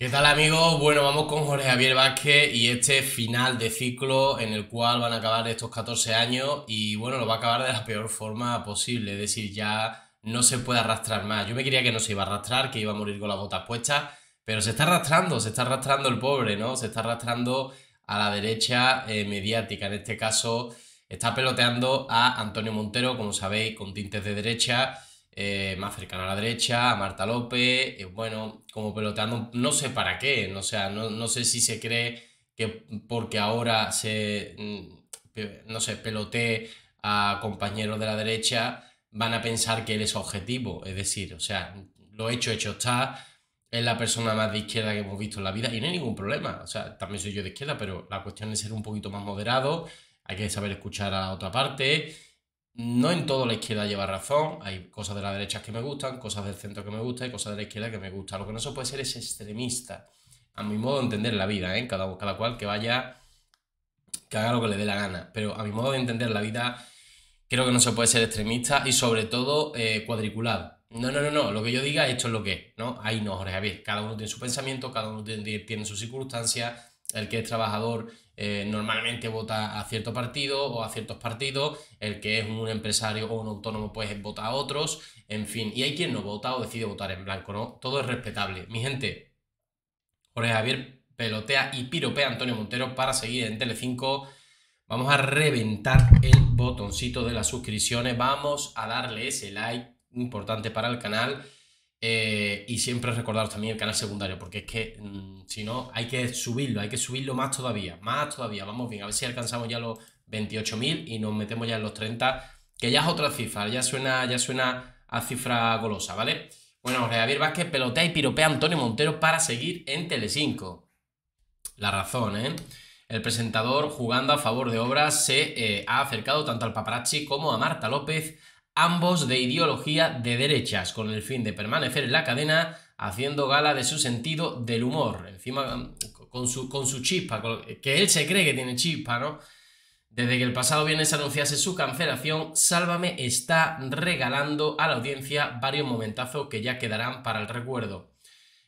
¿Qué tal amigos? Bueno, vamos con Jorge Javier Vázquez y este final de ciclo en el cual van a acabar estos 14 años y bueno, lo va a acabar de la peor forma posible, es decir, ya no se puede arrastrar más. Yo me quería que no se iba a arrastrar, que iba a morir con las botas puestas, pero se está arrastrando, se está arrastrando el pobre, ¿no? Se está arrastrando a la derecha eh, mediática, en este caso está peloteando a Antonio Montero, como sabéis, con tintes de derecha eh, más cercano a la derecha, a Marta López, eh, bueno, como peloteando, no sé para qué, sea, no, no, sé si se cree que porque ahora se, mm, no sé, pelotee a compañeros de la derecha, van a pensar que él es objetivo, es decir, o sea, lo hecho, hecho está, es la persona más de izquierda que hemos visto en la vida y no hay ningún problema, o sea, también soy yo de izquierda, pero la cuestión es ser un poquito más moderado, hay que saber escuchar a la otra parte, no en todo la izquierda lleva razón, hay cosas de la derecha que me gustan, cosas del centro que me gustan y cosas de la izquierda que me gustan. Lo que no se puede ser es extremista, a mi modo de entender la vida, ¿eh? cada, cada cual que vaya, que haga lo que le dé la gana, pero a mi modo de entender la vida creo que no se puede ser extremista y sobre todo eh, cuadriculado. No, no, no, no, lo que yo diga esto es lo que es, ¿no? Ahí no, Jorge cada uno tiene su pensamiento, cada uno tiene, tiene sus circunstancias, el que es trabajador eh, normalmente vota a cierto partido o a ciertos partidos, el que es un empresario o un autónomo pues vota a otros, en fin, y hay quien no vota o decide votar en blanco, ¿no? Todo es respetable. Mi gente, Jorge Javier pelotea y piropea a Antonio Montero para seguir en Telecinco. Vamos a reventar el botoncito de las suscripciones, vamos a darle ese like importante para el canal eh, y siempre recordaros también el canal secundario, porque es que mm, si no, hay que subirlo, hay que subirlo más todavía, más todavía. Vamos bien, a ver si alcanzamos ya los 28.000 y nos metemos ya en los 30, que ya es otra cifra, ya suena, ya suena a cifra golosa, ¿vale? Bueno, Javier Vázquez pelotea y piropea a Antonio Montero para seguir en Telecinco. La razón, ¿eh? El presentador, jugando a favor de obras, se eh, ha acercado tanto al paparazzi como a Marta López ambos de ideología de derechas, con el fin de permanecer en la cadena haciendo gala de su sentido del humor, encima mm, con su, con su chispa, que él se cree que tiene chispa, ¿no? Desde que el pasado viernes anunciase su cancelación, Sálvame está regalando a la audiencia varios momentazos que ya quedarán para el recuerdo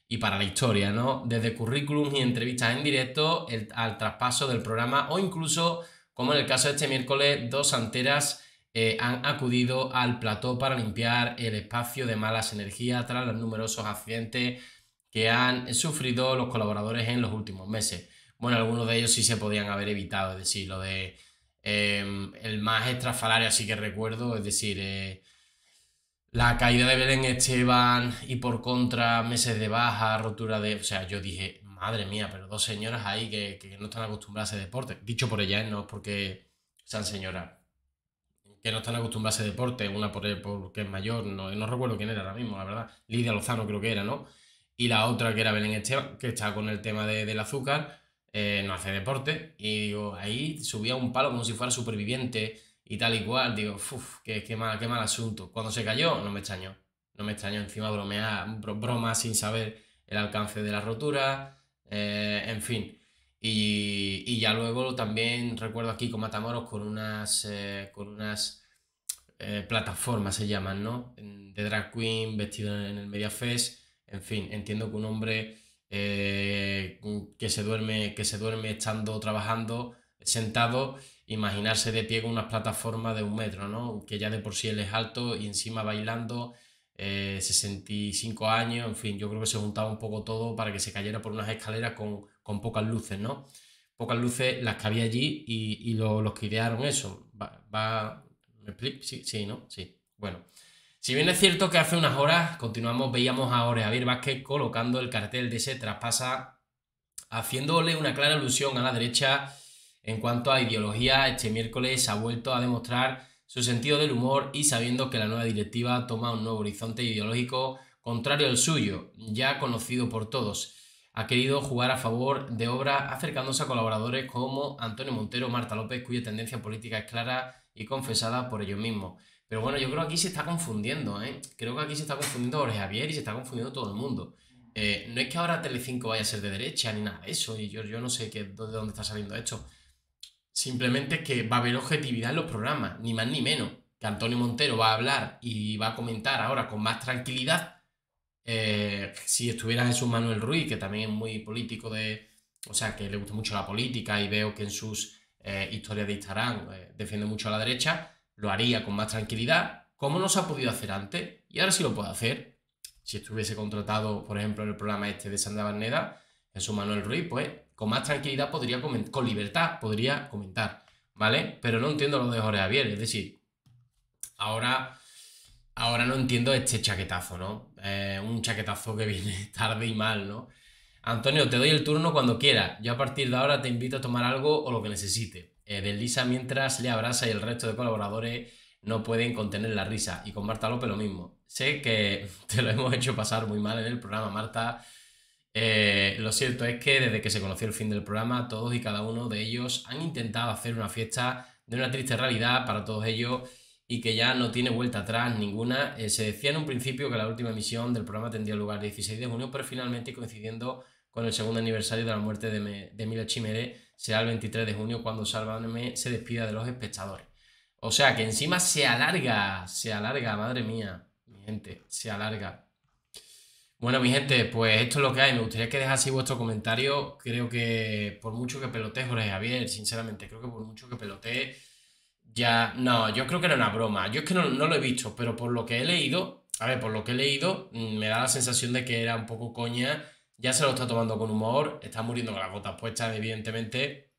y para la historia, ¿no? Desde currículum y entrevistas en directo al traspaso del programa o incluso, como en el caso de este miércoles, dos anteras eh, han acudido al plató para limpiar el espacio de malas energías tras los numerosos accidentes que han sufrido los colaboradores en los últimos meses. Bueno, algunos de ellos sí se podían haber evitado, es decir, lo de em, el más estrafalario, así que recuerdo, es decir, eh, la caída de Belén Esteban y por contra meses de baja, rotura de... O sea, yo dije, madre mía, pero dos señoras ahí que, que no están acostumbradas a ese deporte. Dicho por ellas, ¿eh? no es porque sean señoras que no están acostumbradas a ese deporte, una por, porque es mayor, no, no recuerdo quién era ahora mismo, la verdad, Lidia Lozano creo que era, ¿no? Y la otra que era Belén Esteban, que está con el tema del azúcar, eh, no hace deporte, y ahí subía un palo como si fuera superviviente y tal y cual, digo, uff, qué, qué, mal, qué mal asunto. Cuando se cayó, no me extrañó, no me extrañó, encima bromea, broma sin saber el alcance de la rotura, eh, en fin. Y, ya luego también recuerdo aquí con Matamoros con unas, eh, con unas eh, plataformas, se llaman, ¿no? De drag queen, vestido en el media fest. En fin, entiendo que un hombre eh, mm, que, se duerme, que se duerme estando trabajando, sentado, imaginarse de pie con unas plataformas de un metro, ¿no? Que ya de por sí él es alto y encima bailando. 65 años, en fin, yo creo que se juntaba un poco todo para que se cayera por unas escaleras con con pocas luces, ¿no? Pocas luces las que había allí y, lo, los que idearon eso. Va, ¿Me explico? Sí, ¿no? Sí. Bueno. Si bien es cierto que hace unas horas continuamos, veíamos ahora a ver Javier Vázquez colocando el cartel de ese traspasa, haciéndole una clara alusión a la derecha en cuanto a ideología. Este miércoles ha vuelto a demostrar su sentido del humor y sabiendo que la nueva directiva toma un nuevo horizonte ideológico contrario al suyo, ya conocido por todos ha querido jugar a favor de obras acercándose a colaboradores como Antonio Montero Marta López, cuya tendencia política es clara y confesada por ellos mismos. Pero bueno, yo creo que aquí se está confundiendo, ¿eh? Creo que aquí se está confundiendo Jorge Javier y se está confundiendo todo el mundo. Eh, no es que ahora Telecinco vaya a ser de derecha ni nada de eso, y yo, yo no sé de dónde está saliendo esto. Simplemente es que va a haber objetividad en los programas, ni más ni menos. Que Antonio Montero va a hablar y va a comentar ahora con más tranquilidad eh, si estuviera Jesús Manuel Ruiz, que también es muy político de, o sea, que le gusta mucho la política y veo que en sus eh, historias de Instagram eh, defiende mucho a la derecha, lo haría con más tranquilidad, como no se ha podido hacer antes, y ahora sí lo puede hacer. Si estuviese contratado, por ejemplo, en el programa este de Sandra Barneda, Jesús Manuel Ruiz, pues con más tranquilidad podría comentar, con libertad podría comentar, ¿vale? Pero no entiendo lo de Jorge Javier, es decir, ahora ahora no entiendo este chaquetazo, ¿no? Eh, un chaquetazo que viene tarde y mal, ¿no? Antonio, te doy el turno cuando quieras. Yo a partir de ahora te invito a tomar algo o lo que necesite. Eh, mientras le abraza y el resto de colaboradores no pueden contener la risa. Y con Marta López lo mismo. Sé que te lo hemos hecho pasar muy mal en el programa, Marta. Eh, lo cierto es que desde que se conoció el fin del programa, todos y cada uno de ellos han intentado hacer una fiesta de una triste realidad para todos ellos y que ya no tiene vuelta atrás ninguna. Eh, se decía en un principio que la última emisión del programa tendría lugar el 16 de junio, pero finalmente coincidiendo con el segundo aniversario de la muerte de, Emilio de Chimere, será el 23 de junio cuando Sálvame se despida de los espectadores. O sea que encima se alarga, se alarga, madre mía, mi gente, se alarga. Bueno, mi gente, pues esto es lo que hay. Me gustaría que dejaseis vuestro comentario. Creo que por mucho que pelotee Jorge Javier, sinceramente, creo que por mucho que pelotee ya, no, yo creo que era una broma. Yo es que no, no, lo he visto, pero por lo que he leído, a ver, por lo que he leído, mm, me da la sensación de que era un poco coña. Ya se lo está tomando con humor, está muriendo con las gotas puestas, evidentemente.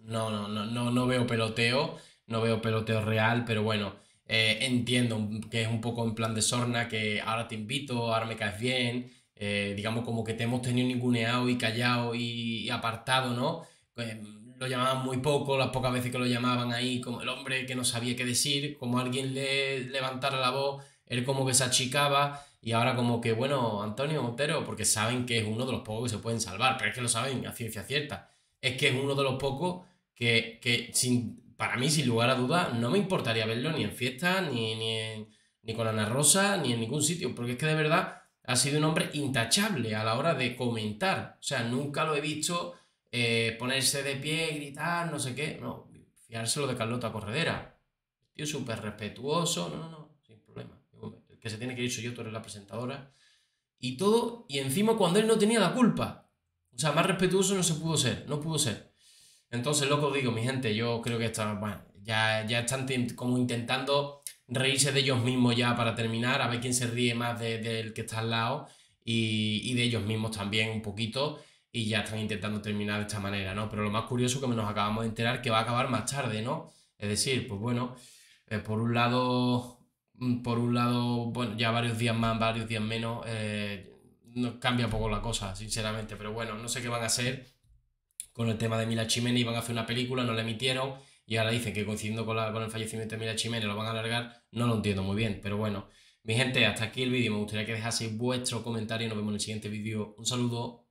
No, no, no, no, no veo peloteo, no veo peloteo real, pero bueno, eh, entiendo que es un poco en plan de sorna, que ahora te invito, ahora me caes bien, eh, digamos como que te hemos tenido ninguneado y callado y, apartado, ¿no? Pues, lo llamaban muy poco, las pocas veces que lo llamaban ahí, como el hombre que no sabía qué decir, como alguien le levantara la voz, él como que se achicaba y ahora como que, bueno, Antonio Montero, porque saben que es uno de los pocos que se pueden salvar, pero es que lo saben a ciencia cierta, es que es uno de los pocos que, sin, para mí, sin lugar a dudas, no me importaría verlo ni en fiesta, ni, ni con Ana Rosa, ni en ningún sitio, porque es que de verdad ha sido un hombre intachable a la hora de comentar, o sea, nunca lo he visto eh, ponerse de pie, gritar, no sé qué. No, fiárselo de Carlota Corredera. tío súper respetuoso, no, no, no, sin problema. El que se tiene que ir soy yo, tú eres la presentadora. Y todo, y encima cuando él no tenía la culpa. O sea, más respetuoso no se pudo ser, no pudo ser. Entonces, loco, digo, mi gente, yo creo que está, bueno, ya, ya están como intentando reírse de ellos mismos ya para terminar, a ver quién se ríe más del de, que está al lado y, y de ellos mismos también un poquito y ya están intentando terminar de esta manera, ¿no? Pero lo más curioso es que nos acabamos de enterar que va a acabar más tarde, ¿no? Es decir, pues bueno, eh, por un lado, mm, por un lado, bueno, ya varios días más, varios días menos, eh, no cambia poco la cosa, sinceramente, pero bueno, no sé qué van a hacer con el tema de Mila Chimene, Van a hacer una película, no la emitieron y ahora dicen que coincidiendo con, el fallecimiento de Mila Chimene lo van a alargar, no lo entiendo muy bien, pero bueno. Mi gente, hasta aquí el vídeo, me gustaría que dejaseis vuestro comentario y nos vemos en el siguiente vídeo. Un saludo.